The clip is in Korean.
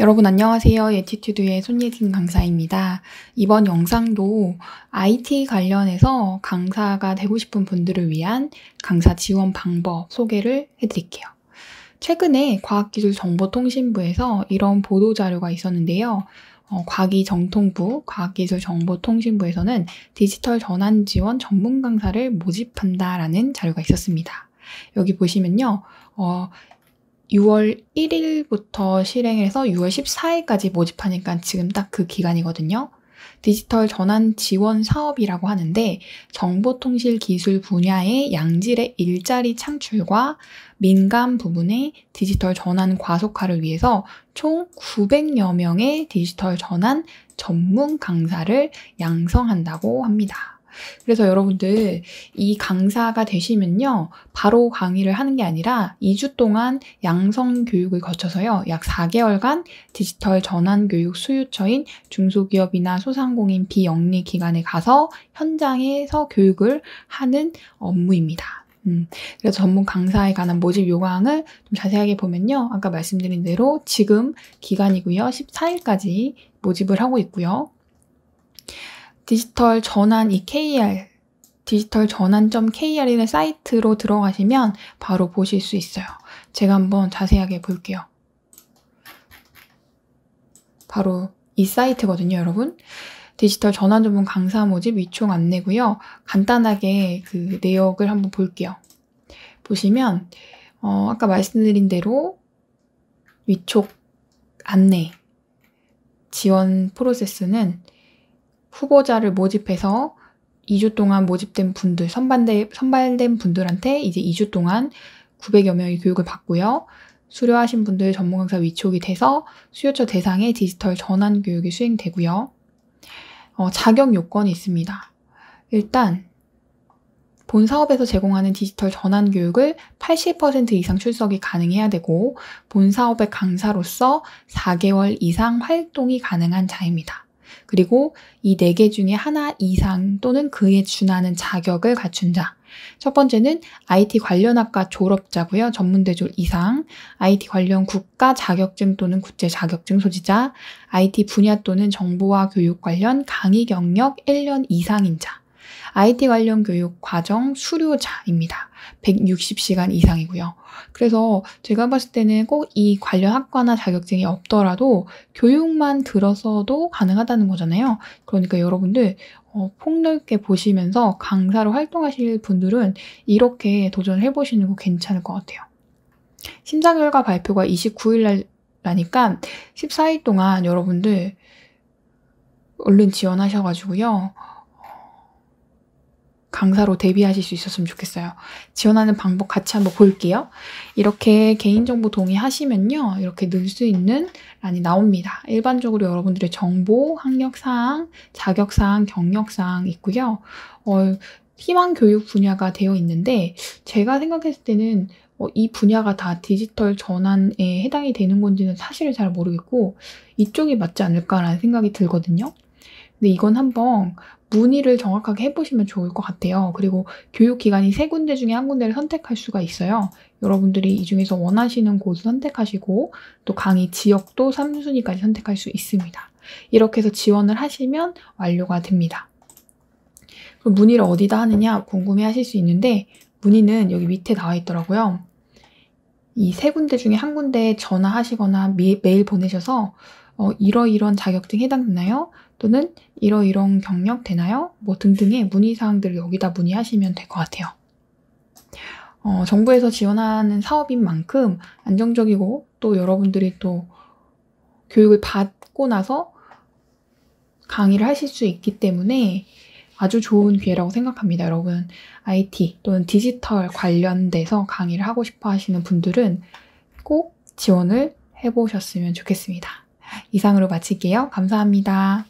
여러분 안녕하세요. 예티튜드의 손예진 강사입니다. 이번 영상도 IT 관련해서 강사가 되고 싶은 분들을 위한 강사 지원 방법 소개를 해드릴게요. 최근에 과학기술정보통신부에서 이런 보도자료가 있었는데요. 어, 과기정통부, 과학기술정보통신부에서는 디지털 전환 지원 전문 강사를 모집한다라는 자료가 있었습니다. 여기 보시면요. 어, 6월 1일부터 실행해서 6월 14일까지 모집하니까 지금 딱 그 기간이거든요. 디지털 전환 지원 사업이라고 하는데 정보통신 기술 분야의 양질의 일자리 창출과 민간 부문의 디지털 전환 과속화를 위해서 총 900여 명의 디지털 전환 전문 강사를 양성한다고 합니다. 그래서 여러분들 이 강사가 되시면요. 바로 강의를 하는 게 아니라 2주 동안 양성 교육을 거쳐서요. 약 4개월간 디지털 전환 교육 수요처인 중소기업이나 소상공인 비영리 기관에 가서 현장에서 교육을 하는 업무입니다. 음, 그래서 전문 강사에 관한 모집 요강을 좀 자세하게 보면요. 아까 말씀드린 대로 지금 기간이고요. 14일까지 모집을 하고 있고요. 디지털 전환 이 KR 디지털 전환점 KR이라는 사이트로 들어가시면 바로 보실 수 있어요. 제가 한번 자세하게 볼게요. 바로 이 사이트거든요, 여러분. 디지털 전환 전문 강사 모집 위촉 안내고요. 간단하게 그 내역을 한번 볼게요. 보시면 어, 아까 말씀드린 대로 위촉 안내 지원 프로세스는 후보자를 모집해서 2주 동안 모집된 분들, 선발된, 선발된 분들한테 이제 2주 동안 900여 명의 교육을 받고요. 수료하신 분들 전문 강사 위촉이 돼서 수요처 대상의 디지털 전환 교육이 수행되고요. 어, 자격 요건이 있습니다. 일단 본 사업에서 제공하는 디지털 전환 교육을 80% 이상 출석이 가능해야 되고 본 사업의 강사로서 4개월 이상 활동이 가능한 자입니다. 그리고 이 네 개 중에 하나 이상 또는 그에 준하는 자격을 갖춘 자. 첫 번째는 IT 관련 학과 졸업자고요. 전문대졸 이상, IT 관련 국가 자격증 또는 국제 자격증 소지자, IT 분야 또는 정보와 교육 관련 강의 경력 1년 이상인 자, IT 관련 교육 과정 수료자입니다. 160시간 이상이고요. 그래서 제가 봤을 때는 꼭 이 관련 학과나 자격증이 없더라도 교육만 들어서도 가능하다는 거잖아요. 그러니까 여러분들 어, 폭넓게 보시면서 강사로 활동하실 분들은 이렇게 도전해 보시는 거 괜찮을 것 같아요. 심사 결과 발표가 29일 날 라니까 14일 동안 여러분들 얼른 지원하셔가지고요. 강사로 데뷔하실 수 있었으면 좋겠어요. 지원하는 방법 같이 한번 볼게요. 이렇게 개인정보 동의하시면요. 이렇게 넣을 수 있는 란이 나옵니다. 일반적으로 여러분들의 정보, 학력사항, 자격사항, 경력사항 있고요. 어, 희망 교육 분야가 되어 있는데 제가 생각했을 때는 어, 이 분야가 다 디지털 전환에 해당이 되는 건지는 사실을 잘 모르겠고 이쪽이 맞지 않을까라는 생각이 들거든요. 근데 이건 한번 문의를 정확하게 해보시면 좋을 것 같아요. 그리고 교육기관이 세 군데 중에 한 군데를 선택할 수가 있어요. 여러분들이 이 중에서 원하시는 곳을 선택하시고 또 강의 지역도 3순위까지 선택할 수 있습니다. 이렇게 해서 지원을 하시면 완료가 됩니다. 그럼 문의를 어디다 하느냐 궁금해 하실 수 있는데 문의는 여기 밑에 나와 있더라고요. 이 세 군데 중에 한 군데에 전화하시거나 메일 보내셔서 어, 이러이런 자격증 해당되나요? 또는 이러이런 경력 되나요? 뭐 등등의 문의사항들을 여기다 문의하시면 될 것 같아요. 어, 정부에서 지원하는 사업인 만큼 안정적이고 또 여러분들이 또 교육을 받고 나서 강의를 하실 수 있기 때문에 아주 좋은 기회라고 생각합니다. 여러분, IT 또는 디지털 관련돼서 강의를 하고 싶어 하시는 분들은 꼭 지원을 해보셨으면 좋겠습니다. 이상으로 마칠게요. 감사합니다.